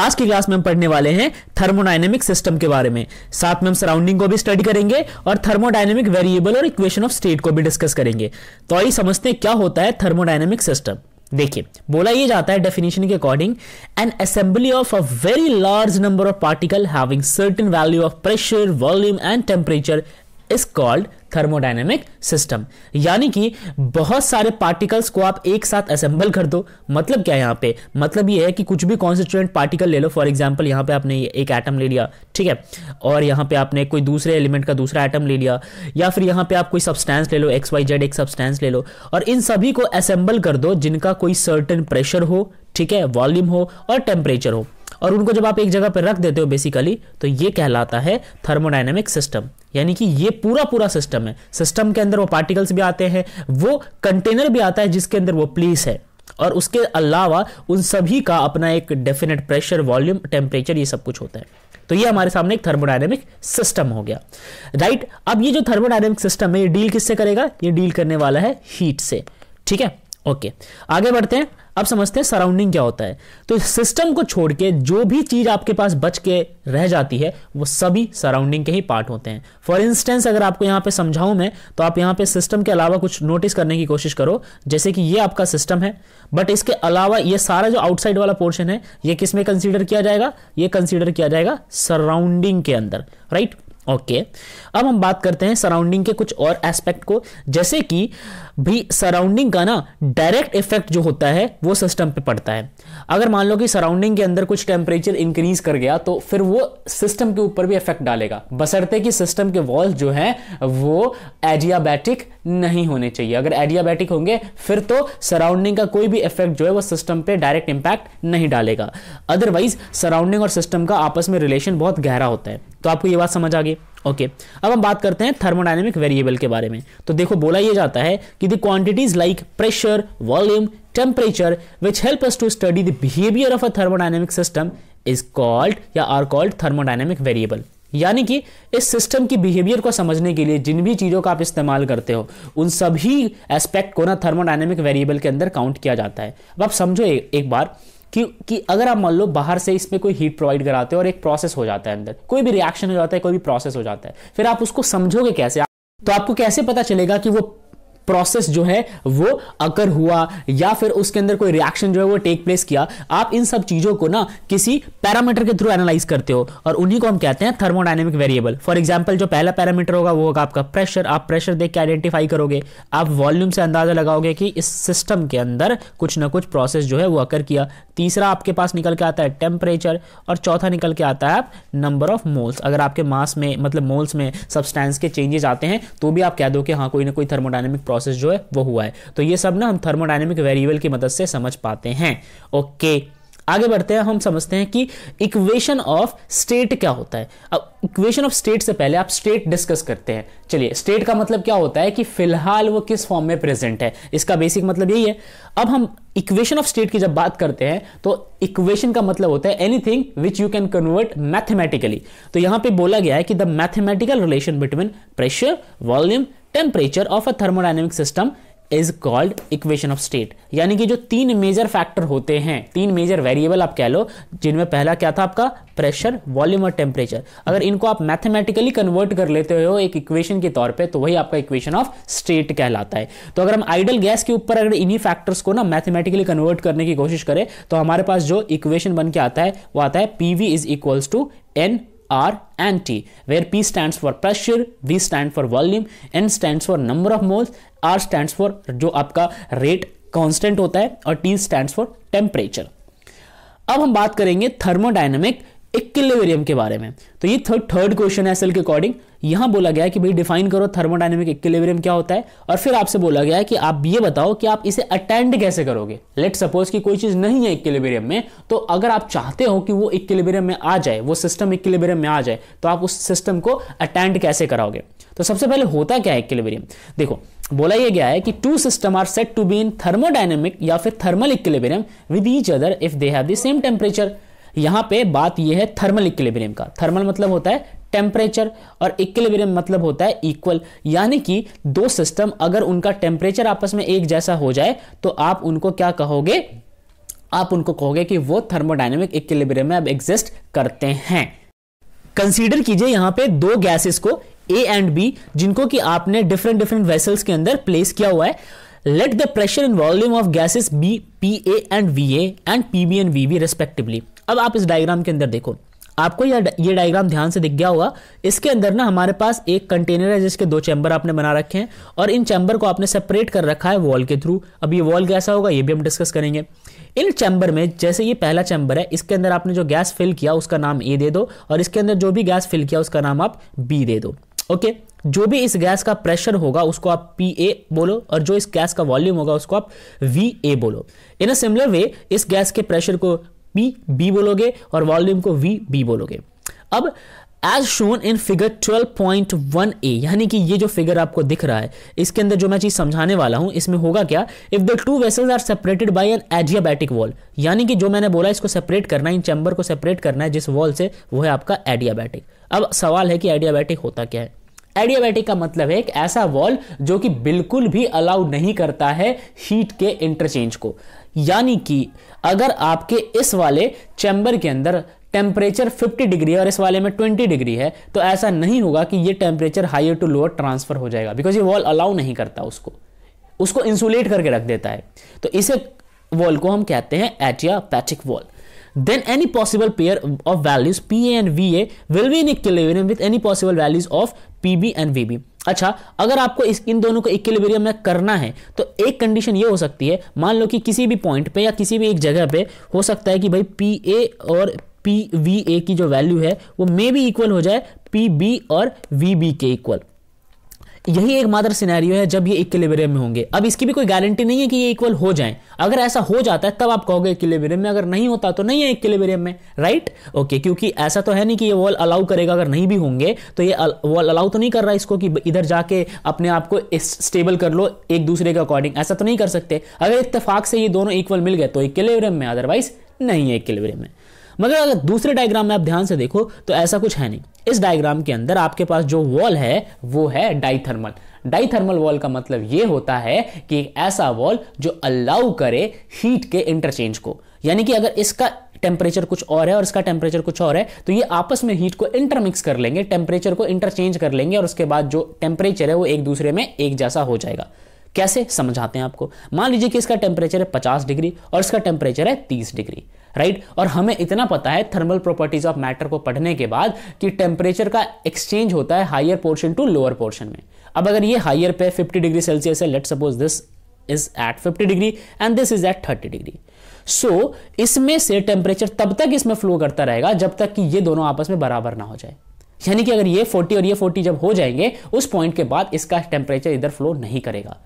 आज की क्लास में हम पढ़ने वाले हैं थर्मोडाइनेमिक सिस्टम के बारे में साथ में हम सराउंडिंग को भी स्टडी करेंगे और थर्मोडाइनेमिक वेरिएबल और इक्वेशन ऑफ स्टेट को भी डिस्कस करेंगे तो आइए समझते हैं क्या होता है थर्मोडाइनेमिक सिस्टम देखिए बोला यह जाता है डेफिनेशन के according an assembly of a very large number of particle having certain value of pressure volume and temperature is called thermodynamic system यानी कि बहुत सारे पार्टिकल्स को आप एक साथ असेंबल कर दो मतलब क्या है यहाँ पे मतलब ये है कि कुछ भी कॉन्स्टिट्यूएंट पार्टिकल ले लो फॉर एग्जाम्पल यहाँ पे आपने एक एटम ले लिया ठीक है और यहाँ पे आपने कोई दूसरे एलिमेंट का दूसरा एटम ले लिया या फिर यहाँ पे आप कोई सब्सटेंस ले लो एक्स वाई जेड एक सब्सटेंस ले लो और इन सभी को असेंबल कर दो जिनका कोई सर्टन प्रेशर हो ठीक है वॉल्यूम हो और टेम्परेचर हो और उनको जब आप एक जगह पर रख देते हो बेसिकली तो ये कहलाता है थर्मोडाइनमिक सिस्टम यानी कि ये पूरा पूरा सिस्टम है सिस्टम के अंदर वो पार्टिकल्स भी आते हैं वो कंटेनर भी आता है जिसके अंदर वो प्लीस है और उसके अलावा उन सभी का अपना एक डेफिनेट प्रेशर वॉल्यूम टेम्परेचर ये सब कुछ होता है तो ये हमारे सामने एक थर्मोडाइनमिक सिस्टम हो गया राइट अब ये जो थर्मोडाइनेमिक सिस्टम है ये डील किससे करेगा ये डील करने वाला है हीट से ठीक है ओके okay. आगे बढ़ते हैं अब समझते हैं सराउंडिंग क्या होता है तो सिस्टम को छोड़ के जो भी चीज़ आपके पास बच के रह जाती है वो सभी सराउंडिंग के ही पार्ट होते हैं फॉर इंस्टेंस अगर आपको यहां पे समझाऊं मैं तो आप यहां पे सिस्टम के अलावा कुछ नोटिस करने की कोशिश करो जैसे कि ये आपका सिस्टम है बट इसके अलावा ये सारा जो आउटसाइड वाला पोर्शन है ये किस में कंसिडर किया जाएगा ये कंसिडर किया जाएगा सराउंडिंग के अंदर राइट right? Okay okay. अब हम बात करते हैं सराउंडिंग के कुछ और एस्पेक्ट को जैसे कि भी सराउंडिंग का ना डायरेक्ट इफेक्ट जो होता है वो सिस्टम पे पड़ता है अगर मान लो कि सराउंडिंग के अंदर कुछ टेम्परेचर इंक्रीज कर गया तो फिर वो सिस्टम के ऊपर भी इफेक्ट डालेगा बसरते कि सिस्टम के वॉल्स जो हैं वो एडियाबैटिक नहीं होने चाहिए अगर एडियाबैटिक होंगे फिर तो सराउंडिंग का कोई भी इफेक्ट जो है वो सिस्टम पर डायरेक्ट इंपैक्ट नहीं डालेगा अदरवाइज सराउंडिंग और सिस्टम का आपस में रिलेशन बहुत गहरा होता है तो आपको ये बात समझ आ गई ओके okay. अब हम बात करते हैं थर्मोडाइनमिक वेरिएबल के बारे में तो देखो बोला यह जाता है कि the quantities like pressure volume temperature which help us to study the behaviour of a thermodynamic system is called या आर कॉल्ड थर्मोडाइनमिक वेरिएबल यानी कि इस सिस्टम की बिहेवियर को समझने के लिए जिन भी चीज़ों का आप इस्तेमाल करते हो उन सभी एस्पेक्ट को ना थर्मोडाइनमिक वेरिएबल के अंदर काउंट किया जाता है अब आप समझो ए, एक बार कि कि अगर आप मान लो बाहर से इसमें कोई हीट प्रोवाइड कराते हो और एक प्रोसेस हो जाता है अंदर कोई भी रिएक्शन हो जाता है कोई भी प्रोसेस हो जाता है फिर आप उसको समझोगे कैसे तो आपको कैसे पता चलेगा कि वो प्रोसेस जो है वो अकर हुआ या फिर उसके अंदर कोई रिएक्शन जो है वो टेक प्लेस किया आप इन सब चीजों को ना किसी पैरामीटर के थ्रू एनालाइज करते हो और उन्हीं को हम कहते हैं थर्मोडाइनेमिक वेरिएबल फॉर एग्जाम्पल जो पहला पैरामीटर होगा वो होगा आपका प्रेशर आप प्रेशर देख के आइडेंटिफाई करोगे आप वॉल्यूम से अंदाजा लगाओगे कि इस सिस्टम के अंदर कुछ ना कुछ प्रोसेस जो है वो अकर किया तीसरा आपके पास निकल के आता है टेम्परेचर और चौथा निकल के आता है नंबर ऑफ मोल्स अगर आपके मास में मतलब मोल्स में सब्सटेंस के चेंजेस आते हैं तो भी आप कह दो कि हाँ कोई ना कोई थर्मोडाइनेमिक प्रोसेस प्रोसेस जो है वो हुआ है तो ये सब ना हम थर्मोडाइनमिक वेरिएबल की मदद से समझ पाते हैं ओके आगे बढ़ते हैं हम समझते हैं कि इक्वेशन ऑफ स्टेट क्या होता है अब इक्वेशन ऑफ स्टेट से पहले आप स्टेट डिस्कस करते हैं चलिए स्टेट का मतलब क्या होता है कि फिलहाल वो किस फॉर्म में प्रेजेंट है इसका बेसिक मतलब यही है अब हम इक्वेशन ऑफ स्टेट की जब बात करते हैं तो इक्वेशन का मतलब होता है anything which you can convert mathematically तो यहां पे बोला गया है कि the mathematical relation between pressure volume temperature of a thermodynamic system is called equation of state यानी कि जो तीन मेजर फैक्टर होते हैं तीन मेजर वेरिएबल आप कह लो जिनमें पहला क्या था आपका प्रेशर वॉल्यूम और टेम्परेचर अगर इनको आप मैथमेटिकली कन्वर्ट कर लेते हो एक इक्वेशन के तौर पे तो वही आपका इक्वेशन ऑफ स्टेट कहलाता है तो अगर हम आइडल गैस के ऊपर अगर इन्हीं फैक्टर्स को ना मैथमेटिकली कन्वर्ट करने की कोशिश करें तो हमारे पास जो इक्वेशन बन के आता है वो आता है P V is equals to N are anti, where P stands for pressure, V stands for volume, N stands for number of moles, R stands for जो आपका rate constant होता है और T stands for temperature. अब हम बात करेंगे thermodynamic एक किले वेरियम के बारे में तो ये थर्ड थर्ड क्वेश्चन है एसएल के अकॉर्डिंग यहां बोला गया है कि भाई डिफाइन करो थर्मोडाइनमिक इक्विलिब्रियम क्या होता है और फिर आपसे बोला गया है कि आप ये बताओ कि आप इसे अटेंड कैसे करोगे लेट सपोज कि कोई चीज नहीं है इक्विलिब्रियम में तो अगर आप चाहते हो कि वो इक्विलिब्रियम में आ जाए वो सिस्टम इक्विलिब्रियम में आ जाए तो आप उस सिस्टम को अटेंड कैसे कराओगे तो सबसे पहले होता क्या है इक्विलिब्रियम देखो बोला यह गया है कि two system are set to be in thermodynamic या फिर thermal equilibrium with each other if they have the same temperature यहां पे बात यह है थर्मल इक्विलिब्रियम का थर्मल मतलब होता है टेम्परेचर और इक्विलिब्रियम मतलब होता है इक्वल यानी कि दो सिस्टम अगर उनका टेम्परेचर आपस में एक जैसा हो जाए तो आप उनको क्या कहोगे आप उनको कहोगे कि वो थर्मोडाइनमिक इक्विलिब्रियम में अब एग्जिस्ट करते हैं कंसीडर कीजिए यहां पे दो गैसेस को ए एंड बी जिनको कि आपने डिफरेंट डिफरेंट वेसल्स के अंदर प्लेस किया हुआ है volume of pressure B P A and V A and P B and V VB respectively अब आप इस डायग्राम के अंदर देखो आपको यह ये डायग्राम ध्यान से दिख गया होगा इसके अंदर ना हमारे पास एक कंटेनर है जिसके दो चैम्बर आपने बना रखे हैं और इन चैम्बर को आपने सेपरेट कर रखा है वॉल के थ्रू अब ये वॉल कैसा होगा ये भी हम डिस्कस करेंगे इन चैम्बर में जैसे ये पहला चैम्बर है इसके अंदर आपने जो गैस फिल किया उसका नाम ए दे दो और इसके अंदर जो भी गैस फिल किया उसका नाम आप बी दे दो ओके okay? जो भी इस गैस का प्रेशर होगा उसको आप पी ए बोलो और जो इस गैस का वॉल्यूम होगा उसको आप वी ए बोलो इन अ सिमिलर वे इस गैस के प्रेशर को पी बी बोलोगे और वॉल्यूम को वी बी बोलोगे अब as shown in figure 12.1 A यानी कि ये जो फिगर आपको दिख रहा है इसके अंदर जो मैं चीज़ समझाने वाला हूं इसमें होगा क्या if the two vessels are separated by an adiabatic wall यानी कि जो मैंने बोला इसको सेपरेट करना है इन चैम्बर को सेपरेट करना है जिस वॉल से वो है आपका एडियाबैटिक अब सवाल है कि एडियाबैटिक होता क्या है एडियाबैटिक का मतलब है एक ऐसा वॉल जो कि बिल्कुल भी अलाउ नहीं करता है हीट के इंटरचेंज को यानी कि अगर आपके इस वाले चैम्बर के अंदर टेम्परेचर 50 डिग्री है और इस वाले में 20 डिग्री है तो ऐसा नहीं होगा कि ये temperature higher to lower transfer हो जाएगा बिकॉज ये वॉल अलाउ नहीं करता उसको उसको इंसुलेट करके रख देता है तो इसे वॉल को हम कहते हैं adiabatic wall then any possible pair of values PA and VA will be in equilibrium with any possible values of PB and VB अच्छा अगर आपको इस इन दोनों को इक्विलिब्रियम में करना है तो एक कंडीशन ये हो सकती है मान लो कि किसी भी पॉइंट पे या किसी भी एक जगह पे हो सकता है कि भाई पी ए और पी वी ए की जो वैल्यू है वो मे बी इक्वल हो जाए पी बी और वी बी के इक्वल यही एक मात्र सिनेरियो है जब ये इक्विलिब्रियम में होंगे अब इसकी भी कोई गारंटी नहीं है कि ये इक्वल हो जाएं अगर ऐसा हो जाता है तब आप कहोगे इक्विलिब्रियम में अगर नहीं होता तो नहीं है इक्विलिब्रियम में राइट ओके क्योंकि ऐसा तो है नहीं कि ये वॉल अलाउ करेगा अगर नहीं भी होंगे तो ये वॉल अलाउ तो नहीं कर रहा इसको कि इधर जाके अपने आप को स्टेबल कर लो एक दूसरे के अकॉर्डिंग ऐसा तो नहीं कर सकते अगर इतफाक से ये दोनों इक्वल मिल गए तो इक्विलिब्रियम में अदरवाइज नहीं है इक्विलिब्रियम में मगर अगर दूसरे डायग्राम में आप ध्यान से देखो तो ऐसा कुछ है नहीं इस डायग्राम के अंदर आपके पास जो वॉल है वो है डाइथर्मल डाइथर्मल वॉल का मतलब ये होता है कि ऐसा वॉल जो अलाउ करे हीट के इंटरचेंज को यानी कि अगर इसका टेम्परेचर कुछ और है और इसका टेम्परेचर कुछ और है तो ये आपस में हीट को इंटरमिक्स कर लेंगे टेम्परेचर को इंटरचेंज कर लेंगे और उसके बाद जो टेम्परेचर है वो एक दूसरे में एक जैसा हो जाएगा कैसे समझाते हैं आपको मान लीजिए कि इसका टेम्परेचर है 50 डिग्री और इसका टेम्परेचर है 30 डिग्री राइट और हमें इतना पता है थर्मल प्रॉपर्टीज ऑफ मैटर को पढ़ने के बाद कि टेम्परेचर का एक्सचेंज होता है higher portion to lower portion में अब अगर ये हायर पे 50 डिग्री सेल्सियस है let suppose this is at 50 degree and this is at 30 degree so so, इसमें से टेम्परेचर तब तक इसमें फ्लो करता रहेगा जब तक कि ये दोनों आपस में बराबर ना हो जाए यानी कि अगर ये 40 और ये 40 जब हो जाएंगे उस पॉइंट के बाद इसका टेम्परेचर इधर फ्लो नहीं करेगा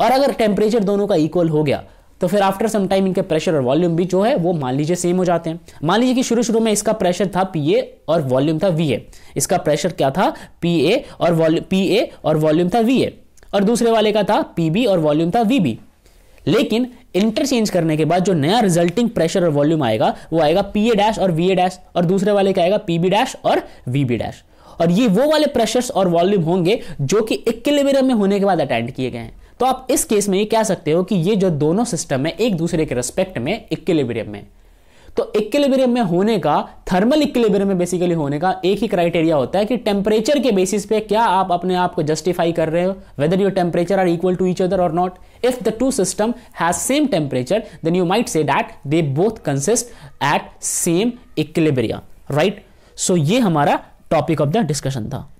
और अगर टेम्परेचर दोनों का इक्वल हो गया तो फिर आफ्टर सम टाइम इनके प्रेशर और वॉल्यूम भी जो है वो मान लीजिए सेम हो जाते हैं मान लीजिए कि शुरू शुरू में इसका प्रेशर था पी ए और वॉल्यूम था वी ए इसका प्रेशर क्या था पी ए और वॉल्यूम पी ए और वॉल्यूम था वी ए और दूसरे वाले का था पी बी और वॉल्यूम था वी बी लेकिन इंटरचेंज करने के बाद जो नया रिजल्टिंग प्रेशर और वॉल्यूम आएगा वो आएगा पी ए डैश और वी ए डैश और दूसरे वाले का आएगा पी बी डैश और वी बी डैश और ये वो वाले प्रेशर्स और वॉल्यूम होंगे जो कि इक्विलिब्रियम में होने के बाद अटेंड किए गए हैं तो आप इस केस में ये कह सकते हो कि ये जो दोनों सिस्टम है एक दूसरे के रेस्पेक्ट में इक्विलिब्रियम में तो इक्विलिब्रियम में होने का थर्मल इक्विलिब्रियम में बेसिकली होने का एक ही क्राइटेरिया होता है कि टेम्परेचर के बेसिस पे क्या आप अपने आप को जस्टिफाई कर रहे हो whether your temperature are equal to each other और not if the two system has same temperature then you might say that they both consist at same equilibria right so ये हमारा टॉपिक ऑफ द डिस्कशन था